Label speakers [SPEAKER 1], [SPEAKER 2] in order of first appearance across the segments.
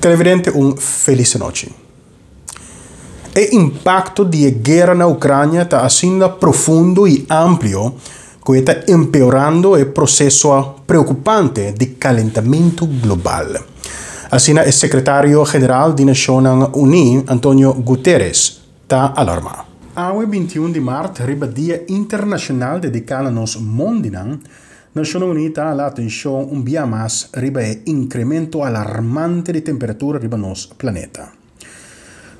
[SPEAKER 1] Televidente, un felice noci. E impacto di guerra na Ucrania sta assinda profondo e ampio, che sta empeorando il processo preoccupante di calentamento globale. Asina il segretario generale di Nazioni Unite, Antonio Guterres, sta allarmato. Awe 21 di marzo, ribadie internazionale dedicata a nos mondinan, Nazioni Unite ha dato insomma un via más riba e incremento allarmante di temperatura riba nostro planeta.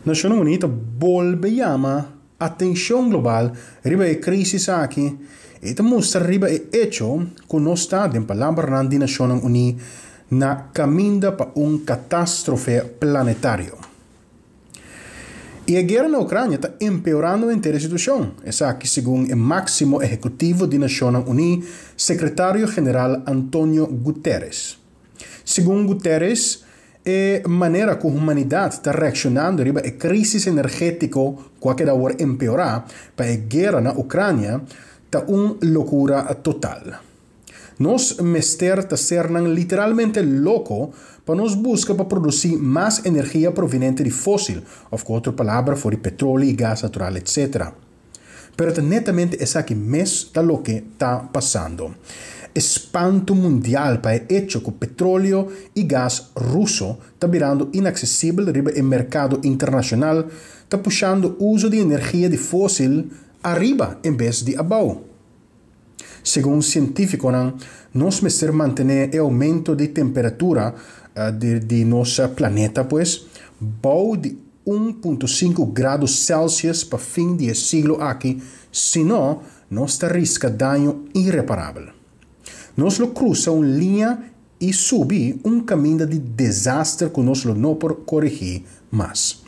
[SPEAKER 1] Nazioni Unite volve llama atención global riba e crisis aquí e te mostra riba e hecho con no está de palabra de Nazioni Unite na caminda per un catástrofe planetario. Y la guerra na Ucrania está empeorando a inteira situação. según el segundo o máximo executivo de Nações Unidas, Secretario General Antonio Guterres. Según Guterres, a eh, maneira que la humanidade está reaccionando a la crisis energética que está hora para a guerra na Ucrania está una locura total. nos mester ta sernan literalmente loco para nos busca para produzir mais energia proveniente de fósil, ou com outra palavra, for de petróleo e gás natural, etc. Pero ta netamente essa que mes da lo que está passando. Espanto mundial para hecho com petróleo e gás russo está virando inaccessível riba o mercado internacional, está puxando o uso de energia de fósil arriba em vez de abaixo. Segundo um científico, não, nós precisamos manter o aumento de temperatura uh, de, de nosso planeta, pois, bom de 1,5 graus Celsius para fim de século aqui, senão nós arrisca dano irreparável. Nós cruzamos uma linha e subimos um caminho de desastre que nós não podemos corrigir mais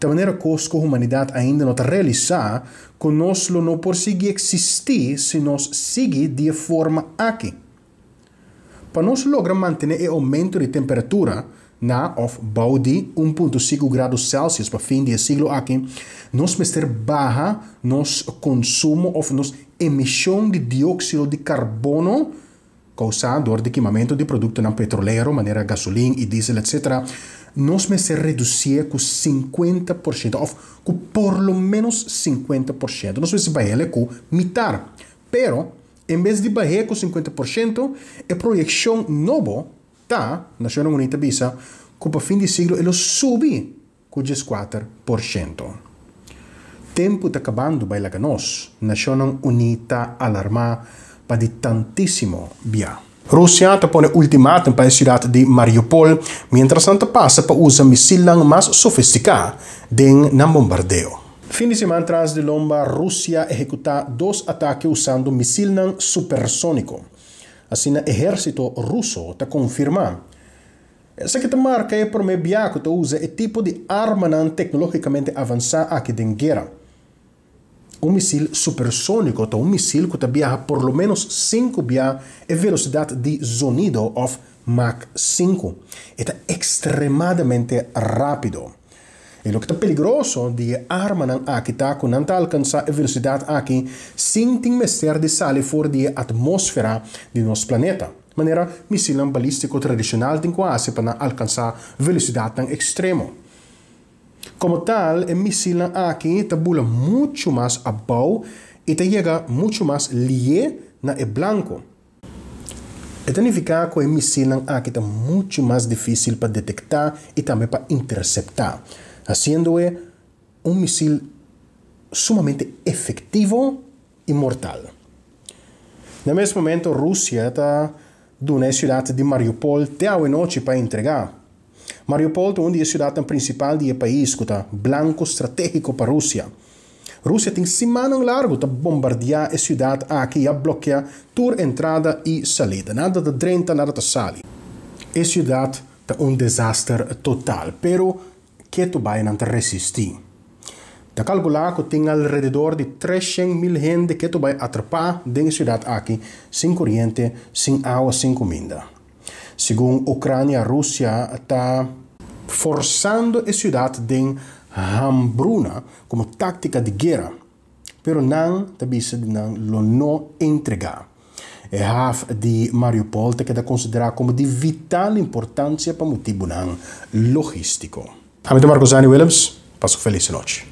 [SPEAKER 1] de maneira que a humanidade ainda não realizar, que nós não podemos existir se nós seguir de forma aqui. Para nós lograr manter o aumento de temperatura, na of Baudi 1.5 graus Celsius para fim de siglo aqui, nós mestre baixa, nos consumo of nos emissão de dióxido de carbono causado por queimamento de produto na petroleiro, maneira gasolina e diesel, etc nós me se reduzia com 50%, ou com por lo menos 50%. Nós me se baia com mitar. Pero, em vez de baixar com 50%, a projeção novo, tá, Nações unida visa, que para fim de siglo ele subi com 14%. Tempo está acabando, baila que nós, Nações Unidas alarmar para de tantíssimo biar. Rusia te pone ultimátum para a cidade de Mariupol, mientras passa para usar missil mais sofisticado den na bombardeo. Fim de semana atrás de Lomba, Rússia ejecuta dois ataques usando missil supersônico. Assim, o exército russo te confirma. Essa que te marca é por meio que usa o tipo de arma tecnologicamente avançada aqui den guerra um míssil supersônico, então um míssil que tem por lo menos 5 via a velocidade de sonido, of Mach 5. é extremadamente rápido. E o que é perigoso de arma aqui está com não alcança a velocidade aqui sem ter de sair fora da atmosfera do nosso planeta. De maneira, míssil balístico tradicional tem quase para alcançar velocidade extremo. extrema. Como tal, el misil aquí tabula mucho más abajo y te llega mucho más lié na el blanco. Esto significa que el misil aquí está mucho más difícil para detectar y también para interceptar, haciendo eh, un misil sumamente efectivo y mortal. No mesmo momento, Rússia está dando cidade de Mariupol até a noite para entregar. Mariupol, onde é a cidade principal do país, que está blanco estratégico para a Rússia. A Rússia tem semana largas para bombardear a cidade aqui e bloquear toda entrada e saída. Nada de drenta, nada de sali. A cidade está um desastre total, pero que tu vai não resistir. Está calcular que tem alrededor de 300 mil gente que tu vai atrapar dentro da cidade aqui, sem corrente, sem água, sem comida. Segundo a Ucrânia, a Rússia está forçando a cidade de Hambruna como tática de guerra, pero não também se não não entregar. a half de Mariupol que é considerar como de vital importância para motivo não logístico. Marcos Marcosani Williams, passo feliz noite.